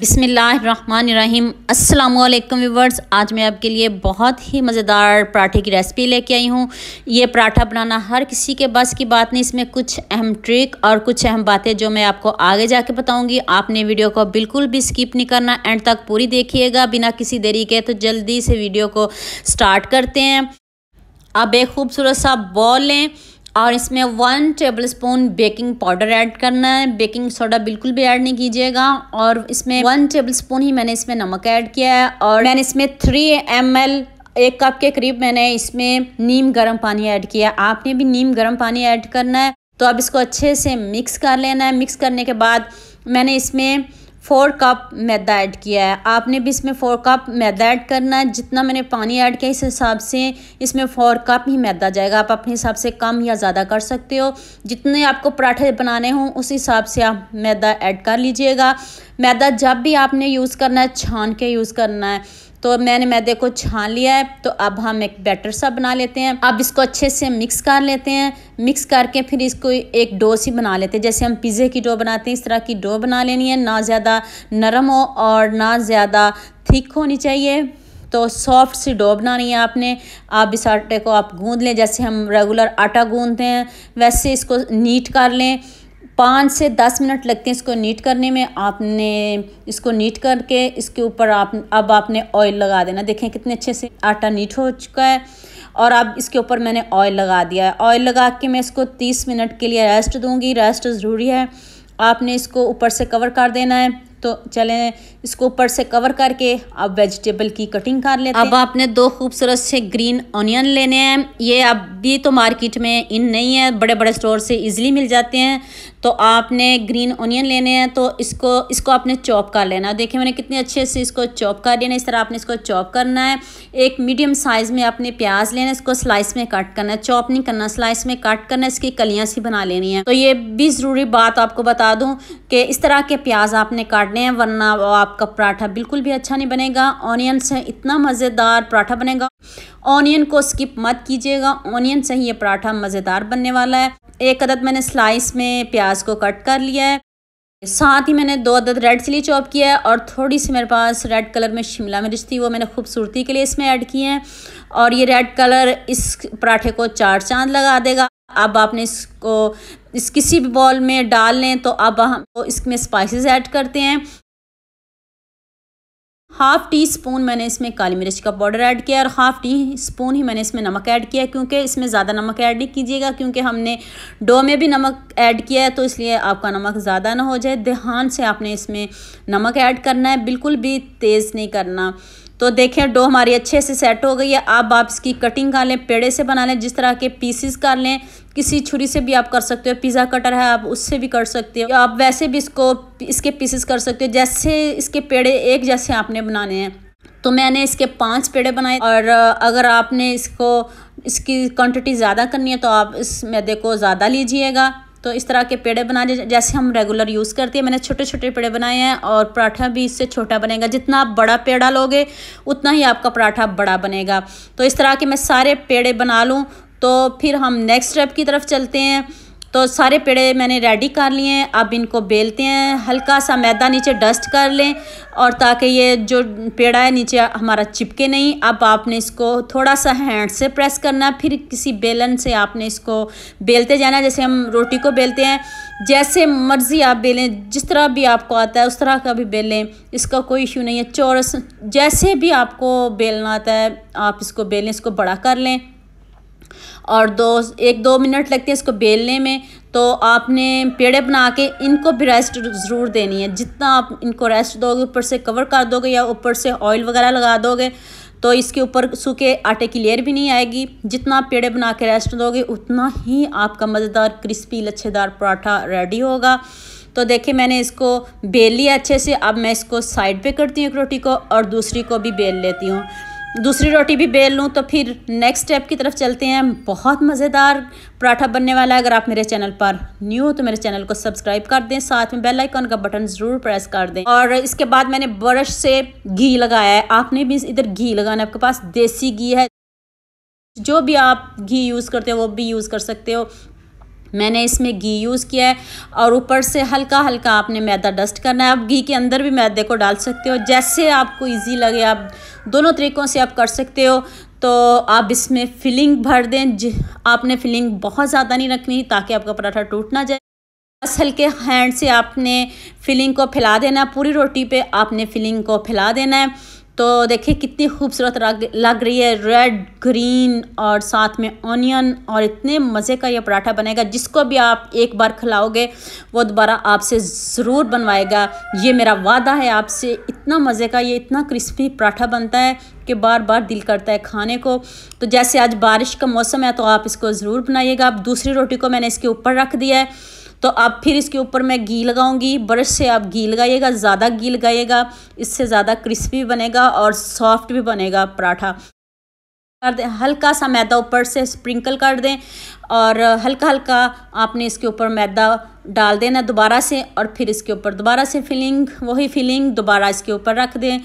बिसमीम् अल्लाम व्यूवर्स आज मैं आपके लिए बहुत ही मज़ेदार पराठे की रेसिपी लेके आई हूँ ये पराठा बनाना हर किसी के बस की बात नहीं इसमें कुछ अहम ट्रिक और कुछ अहम बातें जो मैं आपको आगे जाके बताऊँगी आपने वीडियो को बिल्कुल भी स्किप नहीं करना एंड तक पूरी देखिएगा बिना किसी देरी के तो जल्दी से वीडियो को स्टार्ट करते हैं अब एक खूबसूरत सा बॉल लें और इसमें one tablespoon baking powder add करना है बेकिंग सोडा बिल्कुल भी ऐड नहीं कीजिएगा और इसमें वन टेबल स्पून ही मैंने इसमें नमक ऐड किया है और मैंने इसमें थ्री एम एक कप के करीब मैंने इसमें नीम गर्म पानी ऐड किया आपने भी नीम गर्म पानी ऐड करना है तो अब इसको अच्छे से मिक्स कर लेना है मिक्स करने के बाद मैंने इसमें फोर कप मैदा ऐड किया है आपने भी इसमें फ़ोर कप मैदा ऐड करना है जितना मैंने पानी ऐड किया इस हिसाब से इसमें फ़ोर कप ही मैदा जाएगा आप अपने हिसाब से कम या ज़्यादा कर सकते हो जितने आपको पराठे बनाने हों उस हिसाब से आप मैदा ऐड कर लीजिएगा मैदा जब भी आपने यूज़ करना है छान के यूज़ करना है तो मैंने मैदे को छान लिया है तो अब हम एक बैटर सा बना लेते हैं अब इसको अच्छे से मिक्स कर लेते हैं मिक्स करके फिर इसको एक डो सी बना लेते हैं जैसे हम पिज़्ज़े की डो बनाते हैं इस तरह की डो बना लेनी है ना ज़्यादा नरम हो और ना ज़्यादा थिक होनी चाहिए तो सॉफ्ट सी डो बनानी है आपने आप इस आटे को आप गूँध लें जैसे हम रेगुलर आटा गूंदते हैं वैसे इसको नीट कर लें पाँच से दस मिनट लगते हैं इसको नीट करने में आपने इसको नीट करके इसके ऊपर आप अब आपने ऑयल लगा देना देखें कितने अच्छे से आटा नीट हो चुका है और अब इसके ऊपर मैंने ऑयल लगा दिया है ऑयल लगा के मैं इसको तीस मिनट के लिए रेस्ट दूँगी रेस्ट ज़रूरी है आपने इसको ऊपर से कवर कर देना है तो चलें इसको ऊपर से कवर करके अब वेजिटेबल की कटिंग कर लेते अब आपने दो खूबसूरत से ग्रीन ऑनियन लेने हैं ये अभी तो मार्केट में इन नहीं है बड़े बड़े स्टोर से इजीली मिल जाते हैं तो आपने ग्रीन ऑनियन लेने हैं तो इसको इसको आपने चॉप कर लेना देखिए मैंने कितने अच्छे से इसको चॉप कर लेना इस तरह आपने इसको चॉप करना है एक मीडियम साइज़ में आपने प्याज लेना है इसको स्लाइस में कट करना है चॉप नहीं करना स्लाइस में कट करना है इसकी कलियाँ सी बना लेनी है तो ये भी ज़रूरी बात आपको बता दूँ कि इस तरह के प्याज आपने काट काटने हैं वरना आपका पराठा बिल्कुल भी अच्छा नहीं बनेगा ऑनियन से इतना मज़ेदार पराठा बनेगा ऑनियन को स्किप मत कीजिएगा ऑनियन से ही ये पराठा मज़ेदार बनने वाला है एक अदद मैंने स्लाइस में प्याज को कट कर लिया है साथ ही मैंने दो अदद रेड चिली चॉप किया है और थोड़ी सी मेरे पास रेड कलर में शिमला मिर्च थी वो मैंने खूबसूरती के लिए इसमें ऐड की है और ये रेड कलर इस पराठे को चार चांद लगा देगा अब आपने इसको इस किसी भी बॉल में डाल लें तो अब हम तो इसमें स्पाइसेस ऐड करते हैं हाफ़ टी स्पून मैंने इसमें काली मिर्च का पाउडर ऐड किया और हाफ़ टी स्पून ही मैंने इसमें नमक ऐड किया क्योंकि इसमें ज़्यादा नमक ऐड नहीं कीजिएगा क्योंकि हमने डो में भी नमक ऐड किया है तो इसलिए आपका नमक ज़्यादा ना हो जाए ध्यान से आपने इसमें नमक ऐड करना है बिल्कुल भी तेज़ नहीं करना तो देखें डो हमारी अच्छे से सेट हो गई है अब आप इसकी कटिंग कर लें पेड़े से बना लें जिस तरह के पीसीस कर लें किसी छुरी से भी आप कर सकते हो पिज़्ज़ा कटर है आप उससे भी कर सकते हो आप वैसे भी इसको इसके पीसेस कर सकते हो जैसे इसके पेड़े एक जैसे आपने बनाने हैं तो मैंने इसके पाँच पेड़े बनाए और अगर आपने इसको इसकी क्वांटिटी ज़्यादा करनी है तो आप इस मैदे को ज़्यादा लीजिएगा तो इस तरह के पेड़े बना जैसे हम रेगुलर यूज़ करते हैं मैंने छोटे छोटे पेड़े बनाए हैं और पराठा भी इससे छोटा बनेगा जितना आप बड़ा पेड़ा लोगे उतना ही आपका पराठा बड़ा बनेगा तो इस तरह के मैं सारे पेड़े बना लूँ तो फिर हम नेक्स्ट स्टेप की तरफ चलते हैं तो सारे पेड़े मैंने रेडी कर लिए हैं अब इनको बेलते हैं हल्का सा मैदा नीचे डस्ट कर लें और ताकि ये जो पेड़ा है नीचे हमारा चिपके नहीं अब आपने इसको थोड़ा सा हैंड से प्रेस करना फिर किसी बेलन से आपने इसको बेलते जाना जैसे हम रोटी को बेलते हैं जैसे मर्ज़ी आप बेलें जिस तरह भी आपको आता है उस तरह का भी बेलें इसका कोई इशू नहीं है चौरस जैसे भी आपको बेलना आता है आप इसको बेलें इसको बड़ा कर लें और दो एक दो मिनट लगते हैं इसको बेलने में तो आपने पेड़े बना के इनको भी रेस्ट ज़रूर देनी है जितना आप इनको रेस्ट दोगे ऊपर से कवर कर दोगे या ऊपर से ऑयल वगैरह लगा दोगे तो इसके ऊपर सूखे आटे की लेयर भी नहीं आएगी जितना आप पेड़े बना के रेस्ट दोगे उतना ही आपका मज़ेदार क्रिस्पी लच्छेदार पराठा रेडी होगा तो देखिए मैंने इसको बेल लिया अच्छे से अब मैं इसको साइड पे करती हूँ एक रोटी को और दूसरी को भी बेल लेती हूँ दूसरी रोटी भी बेल लूँ तो फिर नेक्स्ट स्टेप की तरफ चलते हैं बहुत मज़ेदार पराठा बनने वाला है अगर आप मेरे चैनल पर न्यू हो तो मेरे चैनल को सब्सक्राइब कर दें साथ में बेल आइकन का बटन ज़रूर प्रेस कर दें और इसके बाद मैंने ब्रश से घी लगाया है आपने भी इधर घी लगाना आपके पास देसी घी है जो भी आप घी यूज़ करते हो वो भी यूज़ कर सकते हो मैंने इसमें घी यूज़ किया है और ऊपर से हल्का हल्का आपने मैदा डस्ट करना है आप घी के अंदर भी मैदे को डाल सकते हो जैसे आपको इजी लगे आप दोनों तरीक़ों से आप कर सकते हो तो आप इसमें फिलिंग भर दें आपने फिलिंग बहुत ज़्यादा नहीं रखनी ताकि आपका पराठा टूट ना जाए बस हल्के हैंड से आपने फिलिंग को फैला देना पूरी रोटी पर आपने फिलिंग को फैला देना है तो देखिए कितनी खूबसूरत लग रही है रेड ग्रीन और साथ में ऑनियन और इतने मज़े का ये पराठा बनेगा जिसको भी आप एक बार खिलाओगे वो दोबारा आपसे ज़रूर बनवाएगा ये मेरा वादा है आपसे इतना मज़े का ये इतना क्रिस्पी पराठा बनता है कि बार बार दिल करता है खाने को तो जैसे आज बारिश का मौसम है तो आप इसको ज़रूर बनाइएगा आप दूसरी रोटी को मैंने इसके ऊपर रख दिया है तो अब फिर इसके ऊपर मैं घी लगाऊंगी ब्रश से आप घी लगाइएगा ज़्यादा घी लगाइएगा इससे ज़्यादा क्रिस्पी बनेगा और सॉफ्ट भी बनेगा पराठा कर दें हल्का सा मैदा ऊपर से स्प्रिंकल कर दें और हल्का हल्का आपने इसके ऊपर मैदा डाल देना दोबारा से और फिर इसके ऊपर दोबारा से फिलिंग वही फिलिंग दोबारा इसके ऊपर रख दें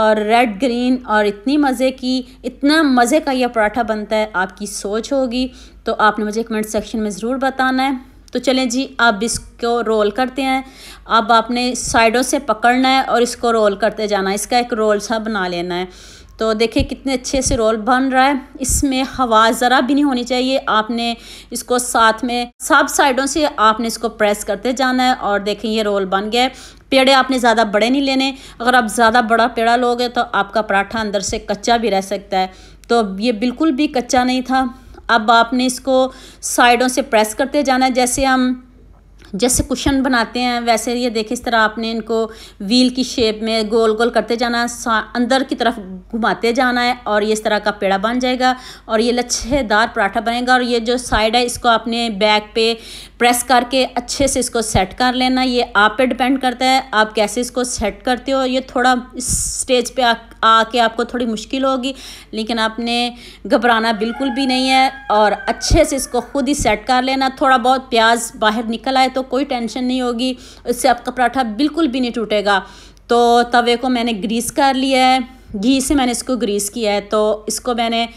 और रेड ग्रीन और इतनी मज़े की इतना मज़े का यह पराठा बनता है आपकी सोच होगी तो आपने मुझे कमेंट सेक्शन में ज़रूर बताना है तो चलें जी अब इसको रोल करते हैं अब आपने साइडों से पकड़ना है और इसको रोल करते जाना है इसका एक रोल सा बना लेना है तो देखिए कितने अच्छे से रोल बन रहा है इसमें हवा ज़रा भी नहीं होनी चाहिए आपने इसको साथ में सब साइडों से आपने इसको प्रेस करते जाना है और देखें ये रोल बन गया है पेड़े आपने ज़्यादा बड़े नहीं लेने अगर आप ज़्यादा बड़ा पेड़ा लोगे तो आपका पराठा अंदर से कच्चा भी रह सकता है तो ये बिल्कुल भी कच्चा नहीं था अब आपने इसको साइडों से प्रेस करते जाना जैसे हम जैसे कुशन बनाते हैं वैसे ये देखिए इस तरह आपने इनको व्हील की शेप में गोल गोल करते जाना अंदर की तरफ घुमाते जाना है और ये इस तरह का पेड़ा बन जाएगा और ये लच्छेदार पराठा बनेगा और ये जो साइड है इसको आपने बैक पे प्रेस करके अच्छे से इसको सेट कर लेना ये आप पे डिपेंड करता है आप कैसे इसको सेट करते हो ये थोड़ा इस स्टेज पे आ आके आपको थोड़ी मुश्किल होगी लेकिन आपने घबराना बिल्कुल भी नहीं है और अच्छे से इसको खुद ही सेट कर लेना थोड़ा बहुत प्याज बाहर निकल आए तो कोई टेंशन नहीं होगी इससे आपका पराठा बिल्कुल भी नहीं टूटेगा तो तवे को मैंने ग्रीस कर लिया है घी से मैंने इसको ग्रीस किया है तो इसको मैंने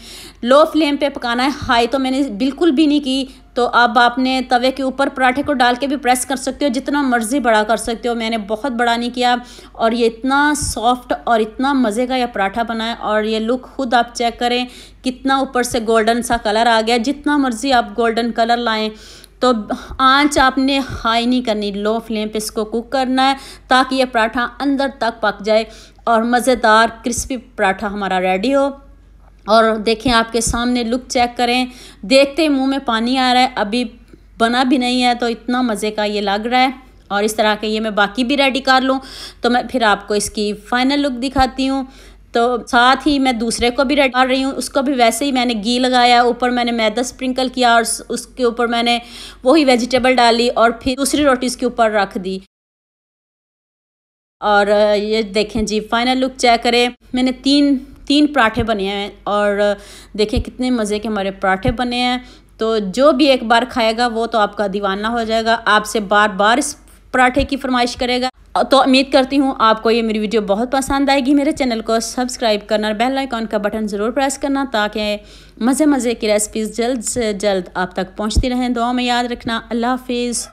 लो फ्लेम पे पकाना है हाई तो मैंने बिल्कुल भी नहीं की तो अब आपने तवे के ऊपर पराठे को डाल के भी प्रेस कर सकते हो जितना मर्ज़ी बड़ा कर सकते हो मैंने बहुत बड़ा नहीं किया और ये इतना सॉफ्ट और इतना मज़े का यह पराठा बना है और ये लुक खुद आप चेक करें कितना ऊपर से गोल्डन सा कलर आ गया जितना मर्ज़ी आप गोल्डन कलर लाएँ तो आंच आपने हाई नहीं करनी लो फ्लेम पे इसको कुक करना है ताकि ये पराठा अंदर तक पक जाए और मज़ेदार क्रिस्पी पराठा हमारा रेडी हो और देखें आपके सामने लुक चेक करें देखते मुंह में पानी आ रहा है अभी बना भी नहीं है तो इतना मज़े का ये लग रहा है और इस तरह के ये मैं बाकी भी रेडी कर लूँ तो मैं फिर आपको इसकी फ़ाइनल लुक दिखाती हूँ तो साथ ही मैं दूसरे को भी रेडी कर रही हूँ उसको भी वैसे ही मैंने घी लगाया ऊपर मैंने मैदा स्प्रिंकल किया और उसके ऊपर मैंने वही वेजिटेबल डाली और फिर दूसरी रोटी उसके ऊपर रख दी और ये देखें जी फाइनल लुक चेक करें मैंने तीन तीन पराठे बने हैं और देखें कितने मज़े के हमारे पराठे बने हैं तो जो भी एक बार खाएगा वो तो आपका दीवाना हो जाएगा आपसे बार बार इस पराठे की फरमाइश करेगा तो उम्मीद करती हूँ आपको ये मेरी वीडियो बहुत पसंद आएगी मेरे चैनल को सब्सक्राइब करना और बेल आइकॉन का बटन ज़रूर प्रेस करना ताकि मज़े मज़े की रेसिपीज़ जल्द से जल्द आप तक पहुँचती रहें दुआ में याद रखना अल्लाह हाफिज़